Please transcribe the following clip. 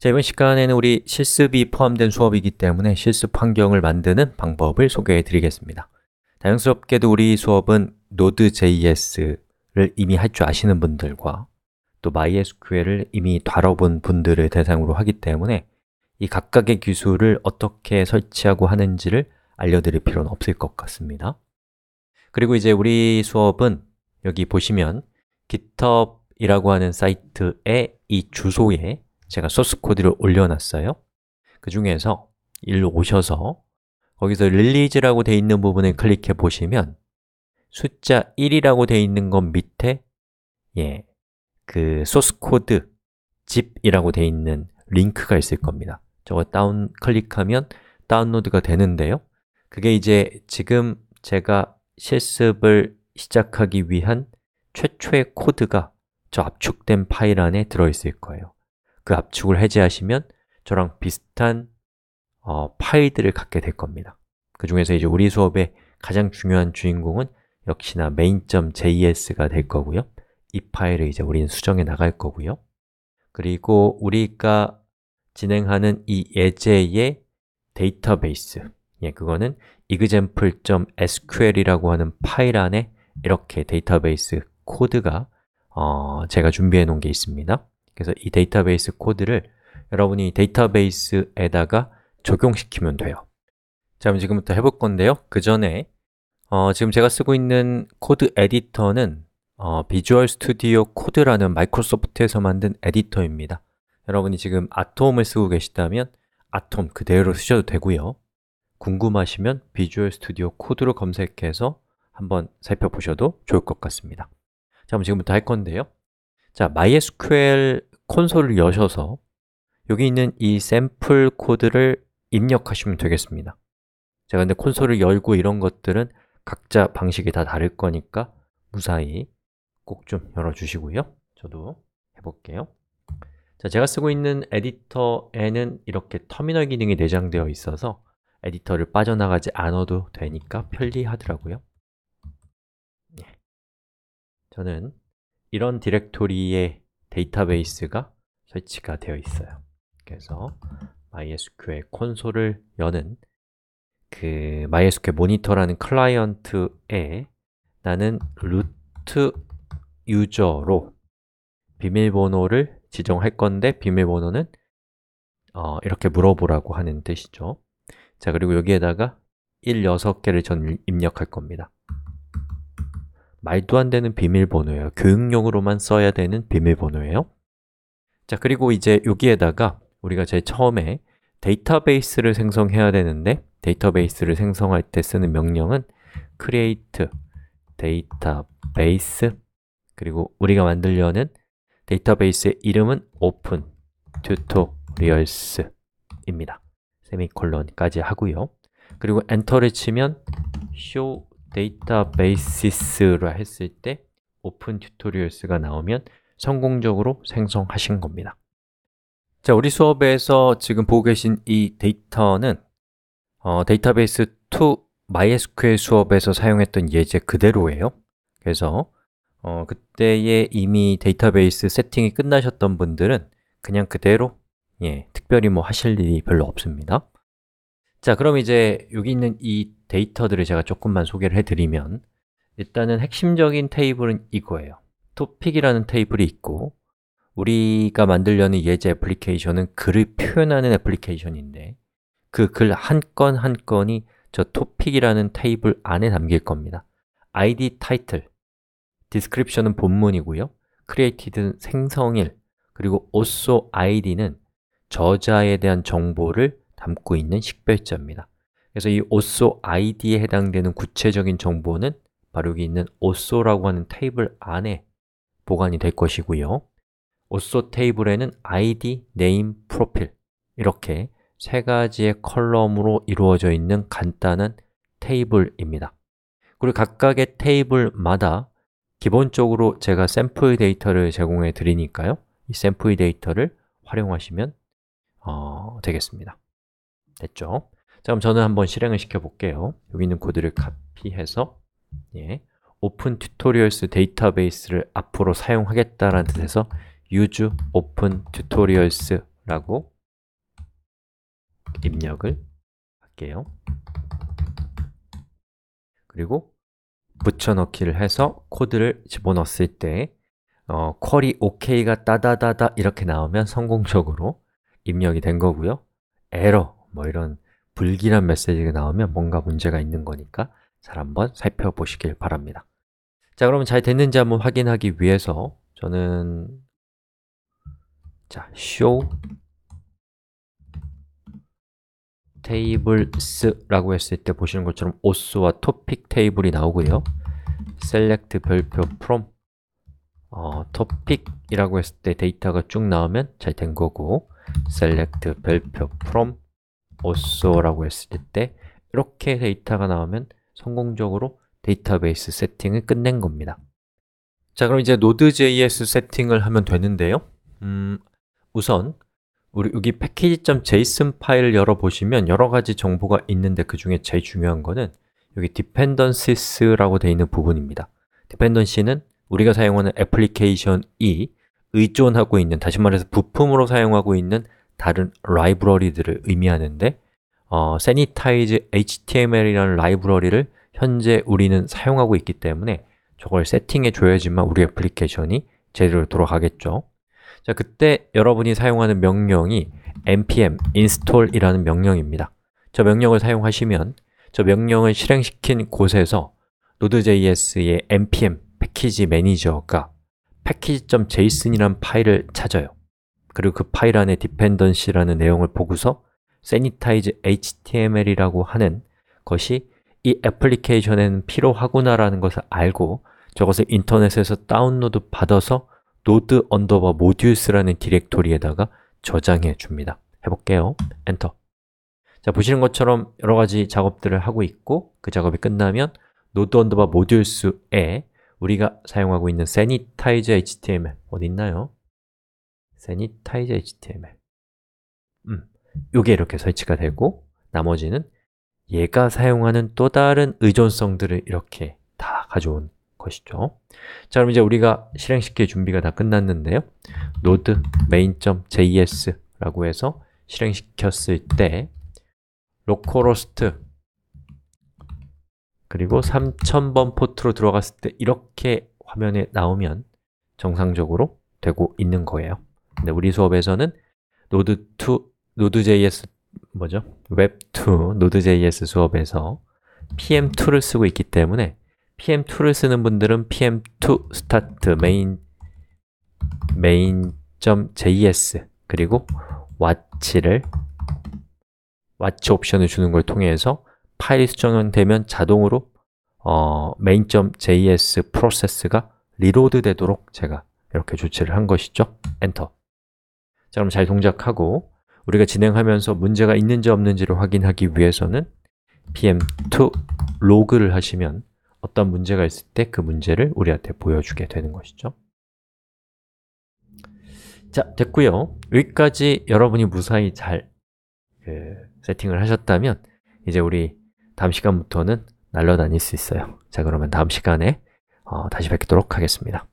자, 이번 시간에는 우리 실습이 포함된 수업이기 때문에 실습 환경을 만드는 방법을 소개해 드리겠습니다. 다행스럽게도 우리 수업은 Node.js를 이미 할 줄 아시는 분들과 또 MySQL을 이미 다뤄본 분들을 대상으로 하기 때문에 이 각각의 기술을 어떻게 설치하고 하는지를 알려드릴 필요는 없을 것 같습니다. 그리고 이제 우리 수업은 여기 보시면 GitHub이라고 하는 사이트의 이 주소에 제가 소스 코드를 올려놨어요 그 중에서 일로 오셔서 거기서 릴리즈라고 되어 있는 부분을 클릭해 보시면 숫자 1이라고 되어 있는 건 밑에 예, 그 소스 코드 zip이라고 되어 있는 링크가 있을 겁니다 저거 다운 클릭하면 다운로드가 되는데요 그게 이제 지금 제가 실습을 시작하기 위한 최초의 코드가 저 압축된 파일 안에 들어있을 거예요 그 압축을 해제하시면 저랑 비슷한 어, 파일들을 갖게 될 겁니다. 그 중에서 이제 우리 수업의 가장 중요한 주인공은 역시나 main.js가 될 거고요. 이 파일을 이제 우리는 수정해 나갈 거고요. 그리고 우리가 진행하는 이 예제의 데이터베이스 예, 그거는 example.sql이라고 하는 파일 안에 이렇게 데이터베이스 코드가 어, 제가 준비해 놓은 게 있습니다. 그래서 이 데이터베이스 코드를 여러분이 데이터베이스에다가 적용시키면 돼요 자, 그럼 지금부터 해볼 건데요 그 전에 어, 지금 제가 쓰고 있는 코드 에디터는 어, 비주얼 스튜디오 코드라는 마이크로소프트에서 만든 에디터입니다 여러분이 지금 아톰을 쓰고 계시다면 아톰 그대로 쓰셔도 되고요 궁금하시면 비주얼 스튜디오 코드로 검색해서 한번 살펴보셔도 좋을 것 같습니다 자, 그럼 지금부터 할 건데요 자, MySQL 콘솔을 여셔서 여기 있는 이 샘플 코드를 입력하시면 되겠습니다 제가 근데 콘솔을 열고 이런 것들은 각자 방식이 다 다를 거니까 무사히 꼭 좀 열어주시고요 저도 해볼게요 자, 제가 쓰고 있는 에디터에는 이렇게 터미널 기능이 내장되어 있어서 에디터를 빠져나가지 않아도 되니까 편리하더라고요 예. 저는 이런 디렉토리에 데이터베이스가 설치가 되어 있어요. 그래서 MySQL 콘솔을 여는 그 MySQL 모니터라는 클라이언트에 나는 루트 유저로 비밀번호를 지정할 건데 비밀번호는 어, 이렇게 물어보라고 하는 뜻이죠. 자, 그리고 여기에다가 1, 6개를 전 입력할 겁니다. 말도 안 되는 비밀번호예요. 교육용으로만 써야 되는 비밀번호예요. 자, 그리고 이제 여기에다가 우리가 제일 처음에 데이터베이스를 생성해야 되는데 데이터베이스를 생성할 때 쓰는 명령은 create database 그리고 우리가 만들려는 데이터베이스의 이름은 open tutorials입니다. 세미콜론까지 하고요. 그리고 엔터를 치면 show 데이터베이시스라 했을 때 오픈 튜토리얼스가 나오면 성공적으로 생성하신 겁니다 자, 우리 수업에서 지금 보고 계신 이 데이터는 어, 데이터베이스 2 MySQL 수업에서 사용했던 예제 그대로예요 그래서 어, 그때에 이미 데이터베이스 세팅이 끝나셨던 분들은 그냥 그대로 예, 특별히 뭐 하실 일이 별로 없습니다 자, 그럼 이제 여기 있는 이 데이터들을 제가 조금만 소개를 해드리면 일단은 핵심적인 테이블은 이거예요 토픽이라는 테이블이 있고 우리가 만들려는 예제 애플리케이션은 글을 표현하는 애플리케이션인데 그 글 한 건 한 건이 저 토픽이라는 테이블 안에 담길 겁니다 id title, description은 본문이고요 created는 생성일, 그리고 also id는 저자에 대한 정보를 담고 있는 식별자입니다. 그래서 이 also id에 해당되는 구체적인 정보는 바로 여기 있는 also라고 하는 테이블 안에 보관이 될 것이고요. also 테이블에는 id, name, profile 이렇게 세 가지의 컬럼으로 이루어져 있는 간단한 테이블입니다. 그리고 각각의 테이블마다 기본적으로 제가 샘플 데이터를 제공해 드리니까요. 이 샘플 데이터를 활용하시면 어, 되겠습니다. 됐죠? 자, 그럼 저는 한번 실행을 시켜볼게요. 여기 있는 코드를 카피해서 예, Open t u t 데이터베이스를 앞으로 사용하겠다라는 뜻에서 use open tutorials라고 입력을 할게요. 그리고 붙여넣기를 해서 코드를 집어넣었을 때 어, 쿼리 OK가 따다다다 이렇게 나오면 성공적으로 입력이 된 거고요. 에러 뭐 이런 불길한 메시지가 나오면 뭔가 문제가 있는 거니까 잘 한번 살펴보시길 바랍니다 자 그러면 잘 됐는지 한번 확인하기 위해서 저는 자 show tables라고 했을 때 보시는 것처럼 os와 topic 테이블이 나오고요 select 별표 from 어, topic이라고 했을 때 데이터가 쭉 나오면 잘 된 거고 select 별표 from also라고 했을 때 이렇게 데이터가 나오면 성공적으로 데이터베이스 세팅을 끝낸 겁니다 자 그럼 이제 Node.js 세팅을 하면 되는데요 음, 우선 우리 여기 패키지.json 파일을 열어보시면 여러 가지 정보가 있는데 그 중에 제일 중요한 거는 여기 dependencies라고 되어 있는 부분입니다 dependency는 우리가 사용하는 애플리케이션이 의존하고 있는, 다시 말해서 부품으로 사용하고 있는 다른 라이브러리들을 의미하는데 어, sanitize html이라는 라이브러리를 현재 우리는 사용하고 있기 때문에 저걸 세팅해 줘야지만 우리 애플리케이션이 제대로 돌아가겠죠 자, 그때 여러분이 사용하는 명령이 npm install이라는 명령입니다 저 명령을 사용하시면 저 명령을 실행시킨 곳에서 node.js의 npm 패키지 매니저가 p a c k a g e j s o n 이라는 파일을 찾아요 그리고 그 파일 안에 dependency라는 내용을 보고서 sanitize html이라고 하는 것이 이 애플리케이션에는 필요하구나라는 것을 알고 저것을 인터넷에서 다운로드 받아서 node underbar m o d u l e s 라는 디렉토리에다가 저장해 줍니다 해볼게요 엔터 자, 보시는 것처럼 여러 가지 작업들을 하고 있고 그 작업이 끝나면 node underbar m o d u l e s 에 우리가 사용하고 있는 sanitize html 어디 있나요? sanitize html 음, 요게 이렇게 설치가 되고 나머지는 얘가 사용하는 또 다른 의존성들을 이렇게 다 가져온 것이죠 자 그럼 이제 우리가 실행시킬 준비가 다 끝났는데요 node main.js라고 해서 실행시켰을 때 localhost 그리고 3000번 포트로 들어갔을 때 이렇게 화면에 나오면 정상적으로 되고 있는 거예요 근데 우리 수업에서는 노드2, 노드.js 뭐죠? 웹2, 노드.js 수업에서 pm2를 쓰고 있기 때문에 pm2를 쓰는 분들은 pm2 start main main.js 그리고 watch를 watch 옵션을 주는 걸 통해서 파일이 수정되면 자동으로 어, main.js 프로세스가 리로드 되도록 제가 이렇게 조치를 한 것이죠. 엔터. 자, 그럼 잘 동작하고 우리가 진행하면서 문제가 있는지 없는지를 확인하기 위해서는 pm2 로그를 하시면 어떤 문제가 있을 때 그 문제를 우리한테 보여주게 되는 것이죠 자, 됐고요 여기까지 여러분이 무사히 잘그 세팅을 하셨다면 이제 우리 다음 시간부터는 날라다닐 수 있어요 자, 그러면 다음 시간에 어, 다시 뵙도록 하겠습니다